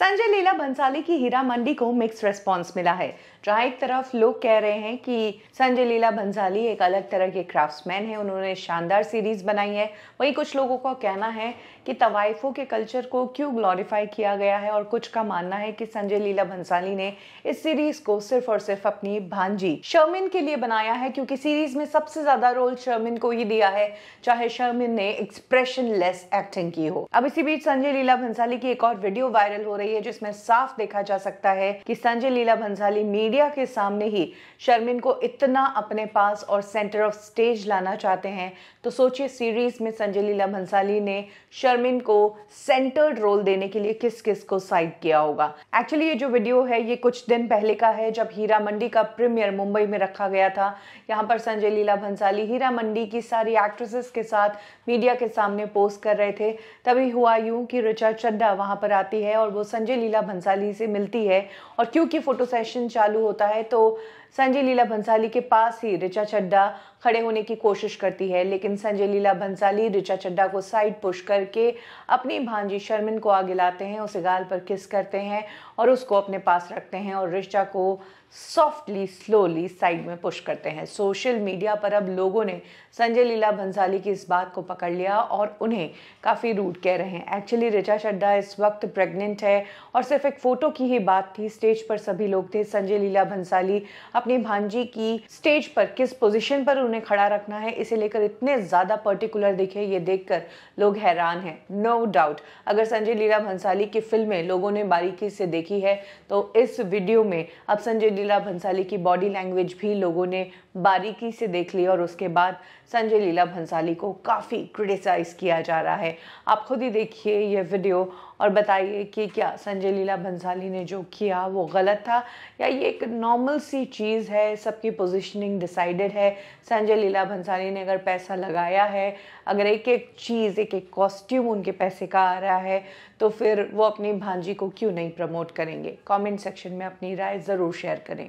संजय लीला बंसाली की हीरा मंडी को mix response मिला है जहां एक तरफ लोग कह रहे हैं कि संजय लीला बंसाली एक अलग तरह के क्राफ्ट्समैन हैं उन्होंने शानदार सीरीज बनाई है वहीं कुछ लोगों का कहना है कि तवाइफों के कल्चर को क्यों ग्लोरीफाई किया गया है और कुछ का मानना है कि संजय लीला भंसाली ने इस सीरीज को सिर्फ और सिर्फ अपनी भांजी शर्मिन के लिए बनाया है क्योंकि सीरीज में सबसे ज्यादा रोल शर्मिन को ही दिया है चाहे शर्मिन ने एक्सप्रेशन लेस एक्टिंग की हो अब इसी बीच संजय लीला भंसाली की एक और वीडियो वायरल हो रही रही है जिसमें साफ देखा जा सकता है कि संजय लीला भंसाली मीडिया के सामने ही शर्मिन को इतना अपने पास और सेंटर ऑफ स्टेज लाना चाहते हैं तो सोचिए सीरीज में संजय लीला भंसाली ने शर्मिन को सेंटर्ड रोल देने के लिए किस किस को साइड किया होगा एक्चुअली ये जो वीडियो है ये कुछ दिन पहले का है जब हीरा मंडी का प्रीमियर मुंबई में रखा गया था यहाँ पर संजय लीला भंसाली हीरा मंडी की सारी एक्ट्रेसेस के साथ मीडिया के सामने पोस्ट कर रहे थे तभी हुआ यूं कि रिचा चड्डा वहां पर आती है और वो संजय संजय लीला भंसाली से मिलती है और क्योंकि फोटो सेशन चालू होता है तो संजय लीला भंसाली के पास ही ऋचा चड्डा खड़े होने की कोशिश करती है लेकिन संजय लीला भंसाली ऋचा चड्डा को साइड पुश करके अपनी भांजी शर्मिन को आगे लाते हैं उसे गाल पर किस करते हैं और उसको अपने पास रखते हैं और ऋचा को सॉफ्टली स्लोली साइड में पुश करते हैं सोशल मीडिया पर अब लोगों ने संजय लीला भंसाली की इस बात को पकड़ लिया और उन्हें काफ़ी रूट कह रहे हैं एक्चुअली ऋचा चड्डा इस वक्त प्रेग्नेंट है और सिर्फ एक फोटो की ही बात थी स्टेज पर सभी लोग थे संजय लीला भंसाली अपनी भांजी की स्टेज पर किस पोजीशन पर उन्हें खड़ा रखना है इसे लेकर इतने ज्यादा पर्टिकुलर दिखे ये देखकर लोग हैरान हैं नो डाउट अगर संजय लीला भंसाली की फिल्में लोगों ने बारीकी से देखी है तो इस वीडियो में अब संजय लीला भंसाली की बॉडी लैंग्वेज भी लोगों ने बारीकी से देख ली और उसके बाद संजय लीला भंसाली को काफ़ी क्रिटिसाइज किया जा रहा है आप खुद ही देखिए यह वीडियो और बताइए कि क्या संजय लीला भंसाली ने जो किया वो गलत था या ये एक नॉर्मल सी चीज़ है सबकी पोजीशनिंग डिसाइडेड है संजय लीला भंसाली ने अगर पैसा लगाया है अगर एक एक चीज़ एक एक कॉस्ट्यूम उनके पैसे का आ रहा है तो फिर वो अपनी भांजी को क्यों नहीं प्रमोट करेंगे कमेंट सेक्शन में अपनी राय ज़रूर शेयर करें